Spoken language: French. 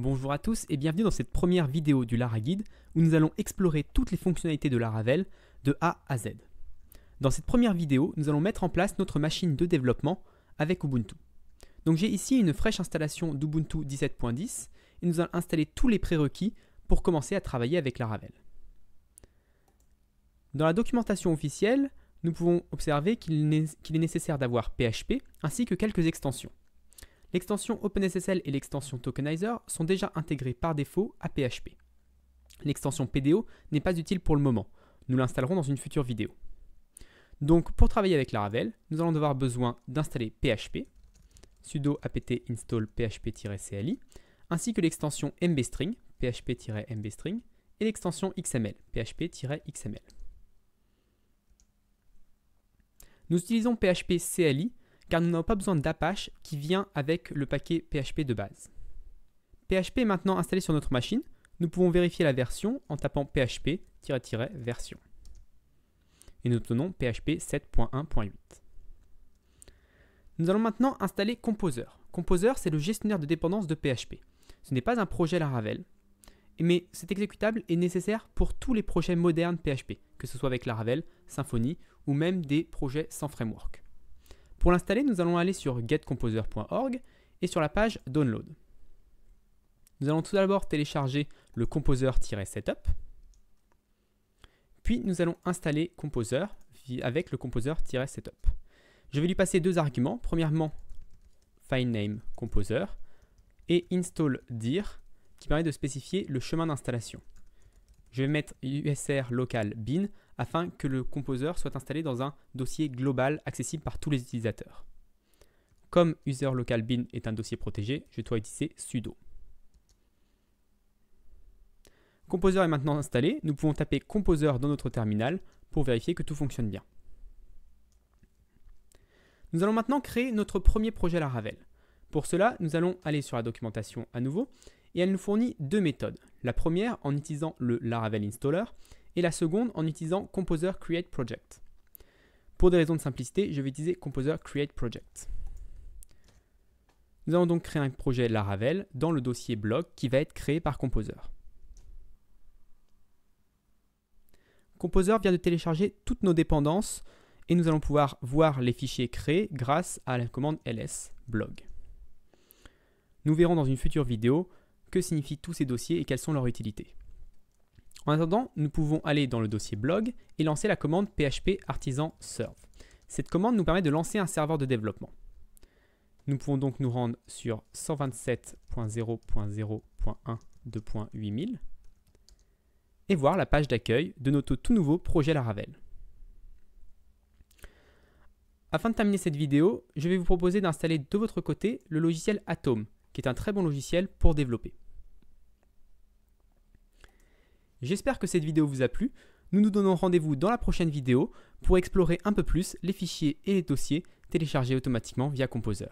Bonjour à tous et bienvenue dans cette première vidéo du LaraGuide Guide où nous allons explorer toutes les fonctionnalités de Laravel de A à Z. Dans cette première vidéo, nous allons mettre en place notre machine de développement avec Ubuntu. Donc j'ai ici une fraîche installation d'Ubuntu 17.10 et nous allons installer tous les prérequis pour commencer à travailler avec Laravel. Dans la documentation officielle, nous pouvons observer qu'il est nécessaire d'avoir PHP ainsi que quelques extensions. L'extension OpenSSL et l'extension Tokenizer sont déjà intégrées par défaut à PHP. L'extension PDO n'est pas utile pour le moment, nous l'installerons dans une future vidéo. Donc pour travailler avec Laravel, nous allons avoir besoin d'installer PHP, sudo apt install php-cli, ainsi que l'extension mbstring, php-mbstring, et l'extension xml, php-xml. Nous utilisons PHP CLI car nous n'avons pas besoin d'Apache qui vient avec le paquet PHP de base. PHP est maintenant installé sur notre machine, nous pouvons vérifier la version en tapant php-version. Et nous obtenons PHP 7.1.8. Nous allons maintenant installer Composer. Composer, c'est le gestionnaire de dépendance de PHP. Ce n'est pas un projet Laravel, mais cet exécutable est nécessaire pour tous les projets modernes PHP, que ce soit avec Laravel, Symfony ou même des projets sans framework. Pour l'installer, nous allons aller sur getcomposer.org et sur la page Download. Nous allons tout d'abord télécharger le composer-setup, puis nous allons installer Composer avec le composer-setup. Je vais lui passer deux arguments. Premièrement, file name composer et install dir qui permet de spécifier le chemin d'installation. Je vais mettre usr local bin afin que le composer soit installé dans un dossier global accessible par tous les utilisateurs. Comme user local bin est un dossier protégé, je dois utiliser sudo. Composer est maintenant installé, nous pouvons taper Composer dans notre terminal pour vérifier que tout fonctionne bien. Nous allons maintenant créer notre premier projet Laravel. Pour cela, nous allons aller sur la documentation à nouveau et elle nous fournit deux méthodes. La première en utilisant le Laravel Installer et la seconde en utilisant Composer Create Project. Pour des raisons de simplicité, je vais utiliser Composer Create Project. Nous allons donc créer un projet Laravel dans le dossier blog qui va être créé par Composer. Composer vient de télécharger toutes nos dépendances et nous allons pouvoir voir les fichiers créés grâce à la commande ls blog. Nous verrons dans une future vidéo que signifient tous ces dossiers et quelles sont leurs utilités. En attendant, nous pouvons aller dans le dossier blog et lancer la commande php artisan serve. Cette commande nous permet de lancer un serveur de développement. Nous pouvons donc nous rendre sur 127.0.0.1 et voir la page d'accueil de notre tout nouveau projet Laravel. Afin de terminer cette vidéo, je vais vous proposer d'installer de votre côté le logiciel Atom, qui est un très bon logiciel pour développer. J'espère que cette vidéo vous a plu. Nous nous donnons rendez-vous dans la prochaine vidéo pour explorer un peu plus les fichiers et les dossiers téléchargés automatiquement via Composer.